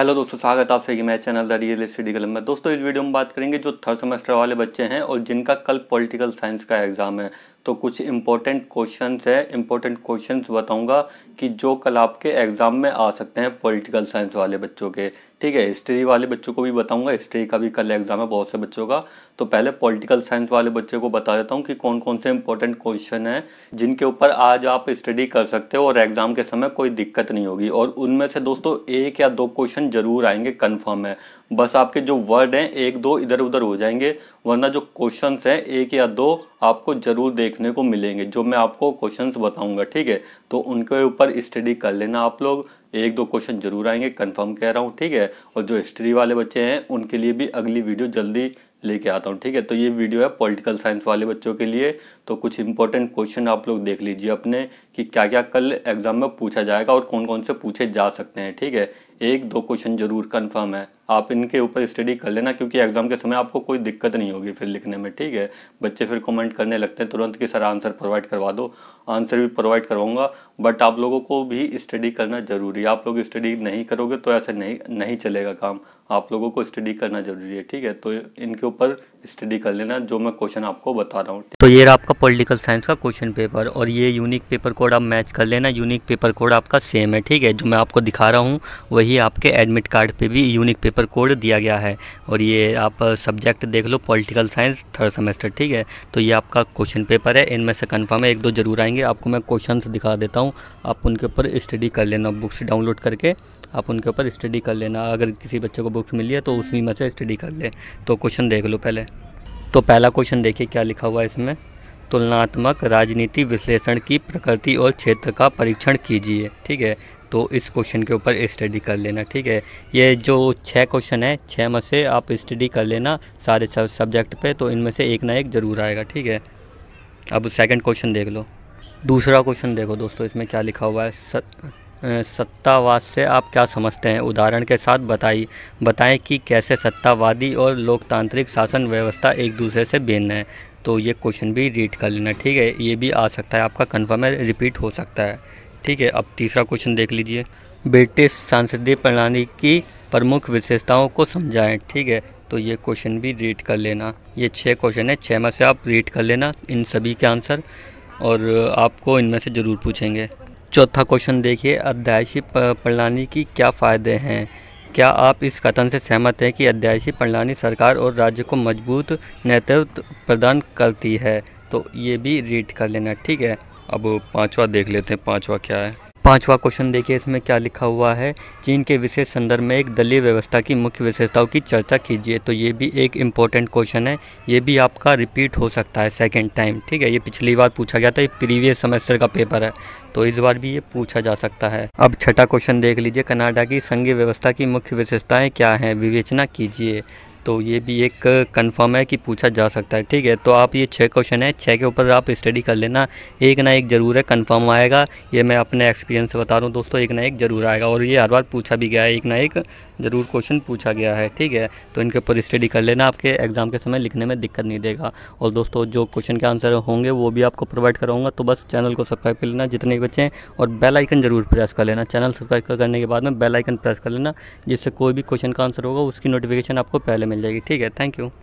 hello दोस्तों स्वागत है आप सभी मेरे चैनल द रियल स्टडी कलम में दोस्तों इस वीडियो में बात करेंगे जो थर्ड सेमेस्टर वाले बच्चे हैं और जिनका कल पॉलिटिकल साइंस का एग्ज़ाम है तो कुछ इम्पोर्टेंट क्वेश्चन है इम्पोर्टेंट क्वेश्चन बताऊँगा कि जो कल आपके एग्ज़ाम में आ सकते हैं पॉलिटिकल साइंस वाले बच्चों के ठीक है हिस्ट्री वाले बच्चों को भी बताऊँगा हिस्ट्री का भी कल एग्ज़ाम है बहुत से बच्चों का तो पहले पॉलिटिकल साइंस वाले बच्चों को बता देता हूँ कि कौन कौन से इंपॉर्टेंट क्वेश्चन हैं जिनके ऊपर आज आप स्टडी कर सकते हो और एग्ज़ाम के समय कोई दिक्कत नहीं होगी और उनमें से दोस्तों एक या दो क्वेश्चन जरूर आएंगे कन्फर्म है बस आपके जो वर्ड हैं एक दो इधर उधर हो जाएंगे वरना जो क्वेश्चंस हैं एक या दो आपको ज़रूर देखने को मिलेंगे जो मैं आपको क्वेश्चंस बताऊंगा ठीक है तो उनके ऊपर स्टडी कर लेना आप लोग एक दो क्वेश्चन जरूर आएंगे कंफर्म कह रहा हूँ ठीक है और जो हिस्ट्री वाले बच्चे हैं उनके लिए भी अगली वीडियो जल्दी लेके आता हूँ ठीक है तो ये वीडियो है पॉलिटिकल साइंस वाले बच्चों के लिए तो कुछ इंपॉर्टेंट क्वेश्चन आप लोग देख लीजिए अपने कि क्या क्या कल एग्जाम में पूछा जाएगा और कौन कौन से पूछे जा सकते हैं ठीक है एक दो क्वेश्चन जरूर कंफर्म है आप इनके ऊपर स्टडी कर लेना क्योंकि एग्ज़ाम के समय आपको कोई दिक्कत नहीं होगी फिर लिखने में ठीक है बच्चे फिर कमेंट करने लगते हैं तुरंत कि सर आंसर प्रोवाइड करवा दो आंसर भी प्रोवाइड करवाऊंगा बट आप लोगों को भी स्टडी करना ज़रूरी है आप लोग स्टडी नहीं करोगे तो ऐसे नहीं नहीं चलेगा काम आप लोगों को स्टडी करना ज़रूरी है ठीक है तो इनके ऊपर स्टडी कर लेना जो मैं क्वेश्चन आपको बता रहा हूँ तो ये आपका पोलिटिकल साइंस का क्वेश्चन पेपर और ये यूनिक पेपर कोड आप मैच कर लेना यूनिक पेपर कोड आपका सेम है ठीक है जो मैं आपको दिखा रहा हूँ वही ही आपके एडमिट कार्ड पे भी यूनिक पेपर कोड दिया गया है और ये आप सब्जेक्ट देख लो पॉलिटिकल साइंस थर्ड सेमेस्टर ठीक है तो ये आपका क्वेश्चन पेपर है इनमें से कन्फर्म है एक दो जरूर आएंगे आपको मैं क्वेश्चन दिखा देता हूँ आप उनके ऊपर स्टडी कर लेना बुक्स डाउनलोड करके आप उनके ऊपर स्टडी कर लेना अगर किसी बच्चे को बुक्स मिली है तो उसी में से स्टडी कर ले तो क्वेश्चन देख लो पहले तो पहला क्वेश्चन देखिए क्या लिखा हुआ है इसमें तुलनात्मक राजनीति विश्लेषण की प्रकृति और क्षेत्र का परीक्षण कीजिए ठीक है तो इस क्वेश्चन के ऊपर स्टडी कर लेना ठीक है ये जो छः क्वेश्चन है छः में से आप स्टडी कर लेना सारे सब सब्जेक्ट पे तो इनमें से एक ना एक ज़रूर आएगा ठीक है अब सेकंड क्वेश्चन देख लो दूसरा क्वेश्चन देखो दोस्तों इसमें क्या लिखा हुआ है सत, सत्तावाद से आप क्या समझते हैं उदाहरण के साथ बताइए बताएं कि कैसे सत्तावादी और लोकतांत्रिक शासन व्यवस्था एक दूसरे से भिन्न है तो ये क्वेश्चन भी रीड कर लेना ठीक है ये भी आ सकता है आपका कन्फर्म है रिपीट हो सकता है ठीक है अब तीसरा क्वेश्चन देख लीजिए ब्रिटिश सांसदीय प्रणाली की प्रमुख विशेषताओं को समझाएं ठीक है तो ये क्वेश्चन भी रीड कर लेना ये छः क्वेश्चन है छः में से आप रीड कर लेना इन सभी के आंसर और आपको इनमें से ज़रूर पूछेंगे चौथा क्वेश्चन देखिए अध्यायशी प्रणाली की क्या फ़ायदे हैं क्या आप इस कथन से सहमत हैं कि अध्यायशी प्रणाली सरकार और राज्य को मजबूत नेतृत्व प्रदान करती है तो ये भी रीड कर लेना ठीक है अब पांचवा देख लेते हैं पांचवा क्या है पांचवा क्वेश्चन देखिए इसमें क्या लिखा हुआ है चीन के विशेष संदर्भ में एक दलीय व्यवस्था की मुख्य विशेषताओं की चर्चा कीजिए तो ये भी एक इम्पॉर्टेंट क्वेश्चन है ये भी आपका रिपीट हो सकता है सेकेंड टाइम ठीक है ये पिछली बार पूछा गया था ये प्रीवियस सेमेस्टर का पेपर है तो इस बार भी ये पूछा जा सकता है अब छठा क्वेश्चन देख लीजिए कनाडा की संघीय व्यवस्था की मुख्य विशेषताएँ क्या हैं विवेचना कीजिए तो ये भी एक कंफर्म है कि पूछा जा सकता है ठीक है तो आप ये छः क्वेश्चन है छः के ऊपर आप स्टडी कर लेना एक ना एक ज़रूर है कंफर्म आएगा ये मैं अपने एक्सपीरियंस से बता रहा हूँ दोस्तों एक ना एक ज़रूर आएगा और ये हर बार पूछा भी गया है एक ना एक ज़रूर क्वेश्चन पूछा गया है ठीक है तो इनके ऊपर स्टडी कर लेना आपके एग्ज़ाम के समय लिखने में दिक्कत नहीं देगा और दोस्तों जो क्वेश्चन के आंसर होंगे वो भी आपको प्रोवाइड कराऊंगा तो बस चैनल को सब्सक्राइब कर लेना जितने भी बच्चे हैं और बेलाइकन जरूर प्रेस कर लेना चैनल सब्सक्राइब करने के बाद में बेलाइकन प्रेस कर लेना जिससे कोई भी क्वेश्चन का आंसर होगा उसकी नोटिफिकेशन आपको पहले मिल जाएगी ठीक है थैंक यू